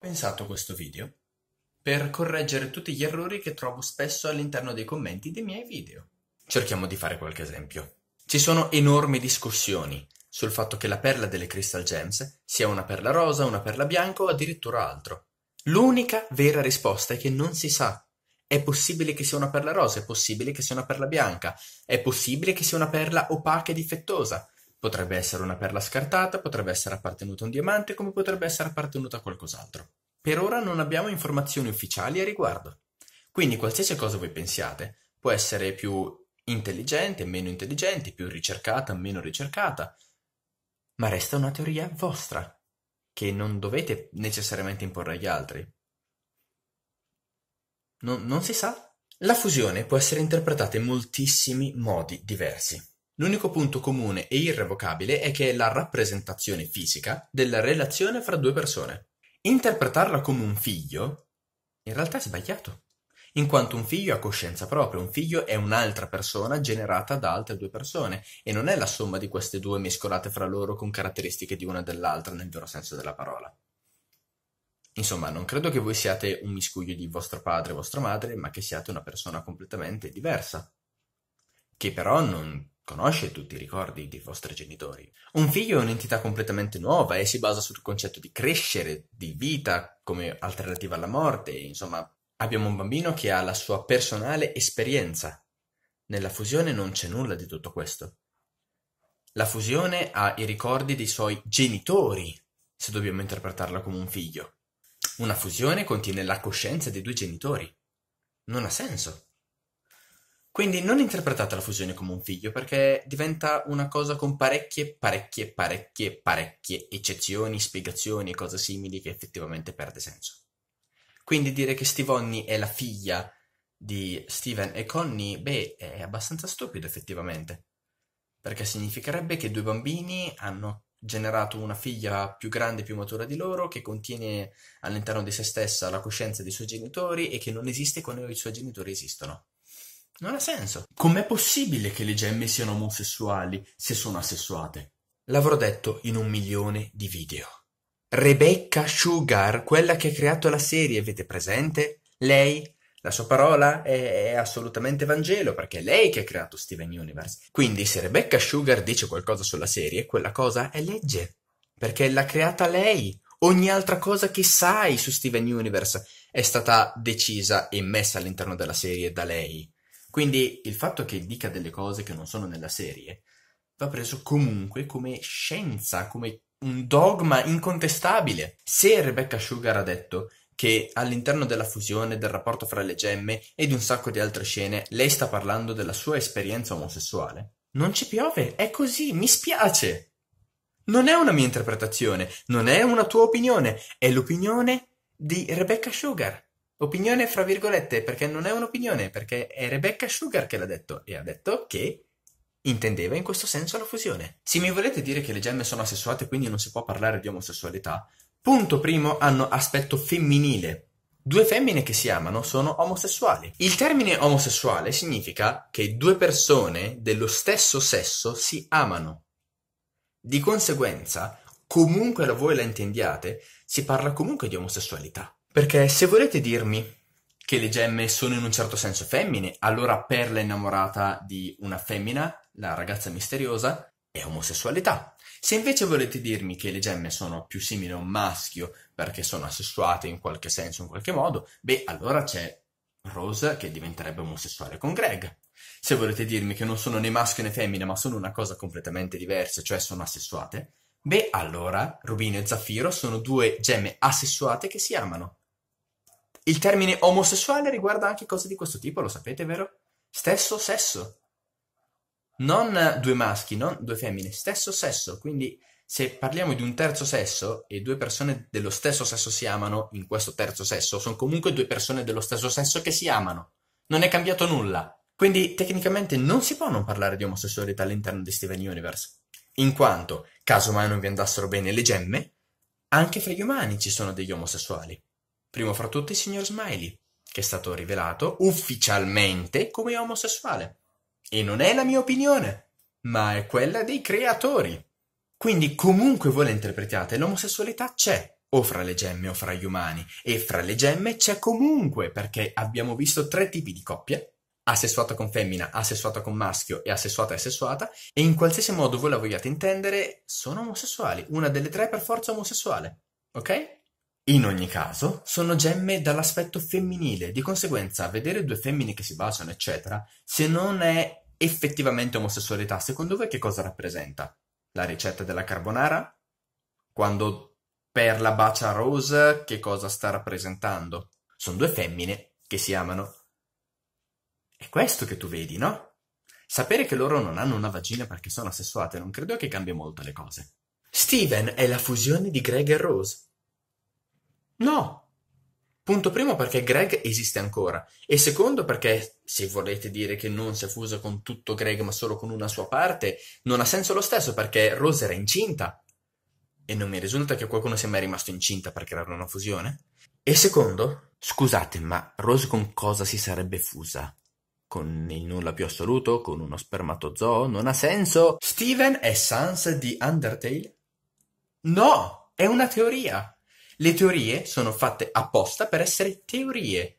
pensato questo video? Per correggere tutti gli errori che trovo spesso all'interno dei commenti dei miei video. Cerchiamo di fare qualche esempio. Ci sono enormi discussioni sul fatto che la perla delle Crystal Gems sia una perla rosa, una perla bianca o addirittura altro. L'unica vera risposta è che non si sa. È possibile che sia una perla rosa, è possibile che sia una perla bianca, è possibile che sia una perla opaca e difettosa, Potrebbe essere una perla scartata, potrebbe essere appartenuta a un diamante, come potrebbe essere appartenuta a qualcos'altro. Per ora non abbiamo informazioni ufficiali a riguardo. Quindi qualsiasi cosa voi pensiate può essere più intelligente, meno intelligente, più ricercata, meno ricercata, ma resta una teoria vostra, che non dovete necessariamente imporre agli altri. non, non si sa. La fusione può essere interpretata in moltissimi modi diversi. L'unico punto comune e irrevocabile è che è la rappresentazione fisica della relazione fra due persone. Interpretarla come un figlio in realtà è sbagliato, in quanto un figlio ha coscienza propria, un figlio è un'altra persona generata da altre due persone e non è la somma di queste due mescolate fra loro con caratteristiche di una e dell'altra nel vero senso della parola. Insomma, non credo che voi siate un miscuglio di vostro padre e vostra madre, ma che siate una persona completamente diversa, che però non Conosce tutti i ricordi dei vostri genitori. Un figlio è un'entità completamente nuova e si basa sul concetto di crescere, di vita come alternativa alla morte. Insomma, abbiamo un bambino che ha la sua personale esperienza. Nella fusione non c'è nulla di tutto questo. La fusione ha i ricordi dei suoi genitori, se dobbiamo interpretarla come un figlio. Una fusione contiene la coscienza dei due genitori. Non ha senso. Quindi non interpretate la fusione come un figlio perché diventa una cosa con parecchie, parecchie, parecchie, parecchie eccezioni, spiegazioni e cose simili che effettivamente perde senso. Quindi dire che Stivonni è la figlia di Steven e Connie, beh, è abbastanza stupido effettivamente. Perché significherebbe che due bambini hanno generato una figlia più grande e più matura di loro, che contiene all'interno di se stessa la coscienza dei suoi genitori e che non esiste quando i suoi genitori esistono. Non ha senso. Com'è possibile che le gemme siano omosessuali se sono asessuate? L'avrò detto in un milione di video. Rebecca Sugar, quella che ha creato la serie, avete presente? Lei, la sua parola è, è assolutamente Vangelo, perché è lei che ha creato Steven Universe. Quindi se Rebecca Sugar dice qualcosa sulla serie, quella cosa è legge, perché l'ha creata lei. Ogni altra cosa che sai su Steven Universe è stata decisa e messa all'interno della serie da lei quindi il fatto che dica delle cose che non sono nella serie va preso comunque come scienza, come un dogma incontestabile. Se Rebecca Sugar ha detto che all'interno della fusione, del rapporto fra le gemme e di un sacco di altre scene, lei sta parlando della sua esperienza omosessuale, non ci piove, è così, mi spiace. Non è una mia interpretazione, non è una tua opinione, è l'opinione di Rebecca Sugar. Opinione fra virgolette, perché non è un'opinione, perché è Rebecca Sugar che l'ha detto e ha detto che intendeva in questo senso la fusione. Se mi volete dire che le gemme sono asessuate, quindi non si può parlare di omosessualità, punto primo hanno aspetto femminile. Due femmine che si amano sono omosessuali. Il termine omosessuale significa che due persone dello stesso sesso si amano. Di conseguenza, comunque voi la intendiate, si parla comunque di omosessualità. Perché se volete dirmi che le gemme sono in un certo senso femmine, allora perla innamorata di una femmina, la ragazza misteriosa, è omosessualità. Se invece volete dirmi che le gemme sono più simili a un maschio perché sono assessuate in qualche senso, in qualche modo, beh, allora c'è Rose che diventerebbe omosessuale con Greg. Se volete dirmi che non sono né maschio né femmina, ma sono una cosa completamente diversa, cioè sono assessuate, beh, allora Rubino e Zaffiro sono due gemme assessuate che si amano. Il termine omosessuale riguarda anche cose di questo tipo, lo sapete, vero? Stesso sesso. Non due maschi, non due femmine, stesso sesso. Quindi se parliamo di un terzo sesso e due persone dello stesso sesso si amano in questo terzo sesso, sono comunque due persone dello stesso sesso che si amano. Non è cambiato nulla. Quindi tecnicamente non si può non parlare di omosessualità all'interno di Steven Universe, in quanto, caso mai non vi andassero bene le gemme, anche fra gli umani ci sono degli omosessuali primo fra tutti il signor Smiley, che è stato rivelato ufficialmente come omosessuale. E non è la mia opinione, ma è quella dei creatori. Quindi comunque voi la interpretiate, l'omosessualità c'è, o fra le gemme o fra gli umani, e fra le gemme c'è comunque, perché abbiamo visto tre tipi di coppie, asessuata con femmina, asessuata con maschio e asessuata e sessuata, e in qualsiasi modo voi la vogliate intendere, sono omosessuali, una delle tre è per forza omosessuale, ok? In ogni caso, sono gemme dall'aspetto femminile, di conseguenza vedere due femmine che si baciano, eccetera, se non è effettivamente omosessualità, secondo voi che cosa rappresenta? La ricetta della carbonara? Quando Perla bacia Rose che cosa sta rappresentando? Sono due femmine che si amano. È questo che tu vedi, no? Sapere che loro non hanno una vagina perché sono assessuate non credo che cambia molto le cose. Steven è la fusione di Greg e Rose. No. Punto primo perché Greg esiste ancora e secondo perché se volete dire che non si è fusa con tutto Greg ma solo con una sua parte, non ha senso lo stesso perché Rose era incinta e non mi risulta che qualcuno sia mai rimasto incinta per creare una fusione. E secondo, scusate, ma Rose con cosa si sarebbe fusa? Con il nulla più assoluto? Con uno spermatozoo? Non ha senso. Steven è Sans di Undertale? No, è una teoria. Le teorie sono fatte apposta per essere teorie,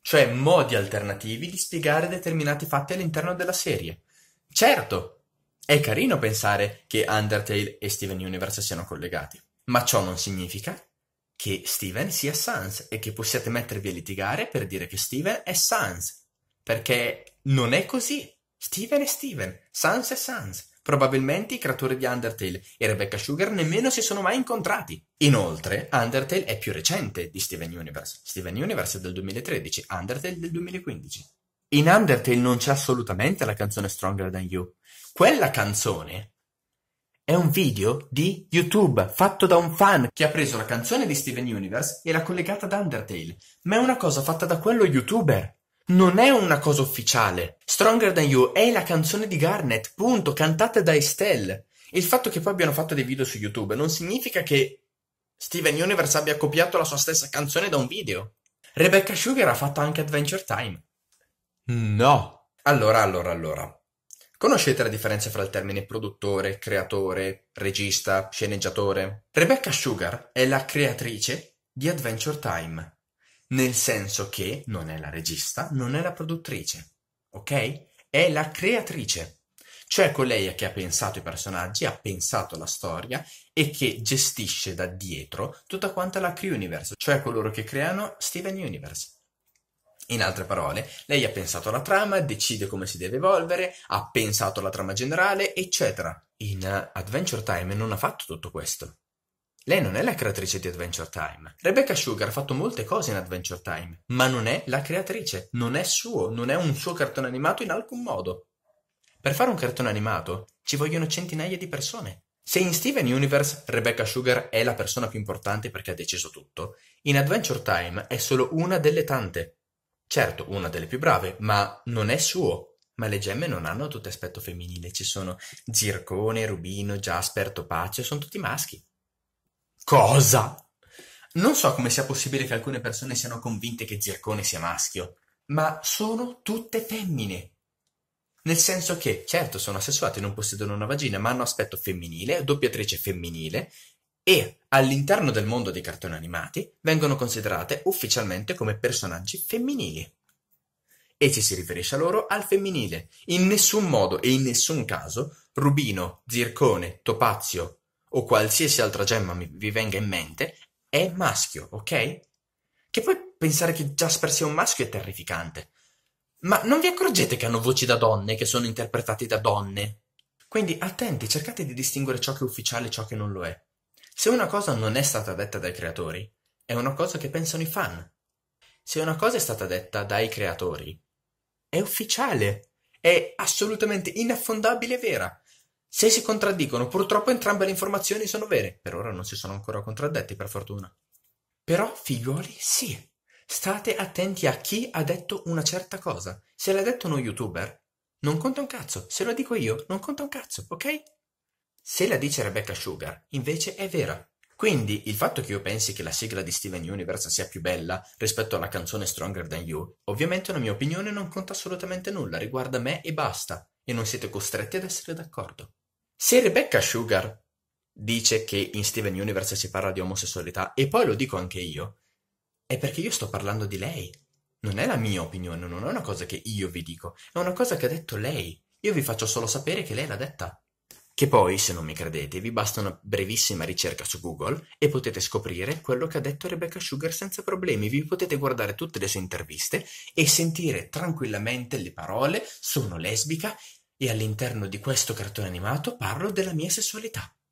cioè modi alternativi di spiegare determinati fatti all'interno della serie. Certo, è carino pensare che Undertale e Steven Universe siano collegati, ma ciò non significa che Steven sia Sans e che possiate mettervi a litigare per dire che Steven è Sans, perché non è così. Steven è Steven, Sans è Sans. Probabilmente i creatori di Undertale e Rebecca Sugar nemmeno si sono mai incontrati. Inoltre, Undertale è più recente di Steven Universe. Steven Universe è del 2013, Undertale del 2015. In Undertale non c'è assolutamente la canzone Stronger Than You. Quella canzone è un video di YouTube fatto da un fan che ha preso la canzone di Steven Universe e l'ha collegata ad Undertale, ma è una cosa fatta da quello youtuber. Non è una cosa ufficiale. Stronger Than You è la canzone di Garnet, punto, cantata da Estelle. Il fatto che poi abbiano fatto dei video su YouTube non significa che Steven Universe abbia copiato la sua stessa canzone da un video. Rebecca Sugar ha fatto anche Adventure Time. No. Allora, allora, allora. Conoscete la differenza fra il termine produttore, creatore, regista, sceneggiatore? Rebecca Sugar è la creatrice di Adventure Time nel senso che non è la regista, non è la produttrice, ok? È la creatrice, cioè colei che ha pensato i personaggi, ha pensato la storia e che gestisce da dietro tutta quanta la Cree Universe, cioè coloro che creano Steven Universe. In altre parole, lei ha pensato la trama, decide come si deve evolvere, ha pensato la trama generale, eccetera. In Adventure Time non ha fatto tutto questo. Lei non è la creatrice di Adventure Time. Rebecca Sugar ha fatto molte cose in Adventure Time, ma non è la creatrice, non è suo, non è un suo cartone animato in alcun modo. Per fare un cartone animato ci vogliono centinaia di persone. Se in Steven Universe Rebecca Sugar è la persona più importante perché ha deciso tutto, in Adventure Time è solo una delle tante. Certo, una delle più brave, ma non è suo, ma le gemme non hanno tutto aspetto femminile, ci sono Zircone, Rubino, Jasper, Topazio, sono tutti maschi. Cosa? Non so come sia possibile che alcune persone siano convinte che Zircone sia maschio, ma sono tutte femmine. Nel senso che, certo, sono assessuate, non possiedono una vagina, ma hanno aspetto femminile, doppiatrice femminile, e all'interno del mondo dei cartoni animati vengono considerate ufficialmente come personaggi femminili. E ci si riferisce a loro al femminile. In nessun modo e in nessun caso Rubino, Zircone, Topazio, o qualsiasi altra gemma vi venga in mente, è maschio, ok? Che poi pensare che Jasper sia un maschio è terrificante. Ma non vi accorgete che hanno voci da donne, che sono interpretati da donne? Quindi attenti, cercate di distinguere ciò che è ufficiale e ciò che non lo è. Se una cosa non è stata detta dai creatori, è una cosa che pensano i fan. Se una cosa è stata detta dai creatori, è ufficiale, è assolutamente inaffondabile e vera. Se si contraddicono, purtroppo entrambe le informazioni sono vere. Per ora non si sono ancora contraddetti, per fortuna. Però, figlioli, sì. State attenti a chi ha detto una certa cosa. Se l'ha detto uno youtuber, non conta un cazzo. Se lo dico io, non conta un cazzo, ok? Se la dice Rebecca Sugar, invece è vera. Quindi il fatto che io pensi che la sigla di Steven Universe sia più bella rispetto alla canzone Stronger Than You, ovviamente è una mia opinione non conta assolutamente nulla, riguarda me e basta, e non siete costretti ad essere d'accordo. Se Rebecca Sugar dice che in Steven Universe si parla di omosessualità, e poi lo dico anche io, è perché io sto parlando di lei. Non è la mia opinione, non è una cosa che io vi dico, è una cosa che ha detto lei. Io vi faccio solo sapere che lei l'ha detta. Che poi, se non mi credete, vi basta una brevissima ricerca su Google e potete scoprire quello che ha detto Rebecca Sugar senza problemi. Vi potete guardare tutte le sue interviste e sentire tranquillamente le parole sono lesbica e all'interno di questo cartone animato parlo della mia sessualità.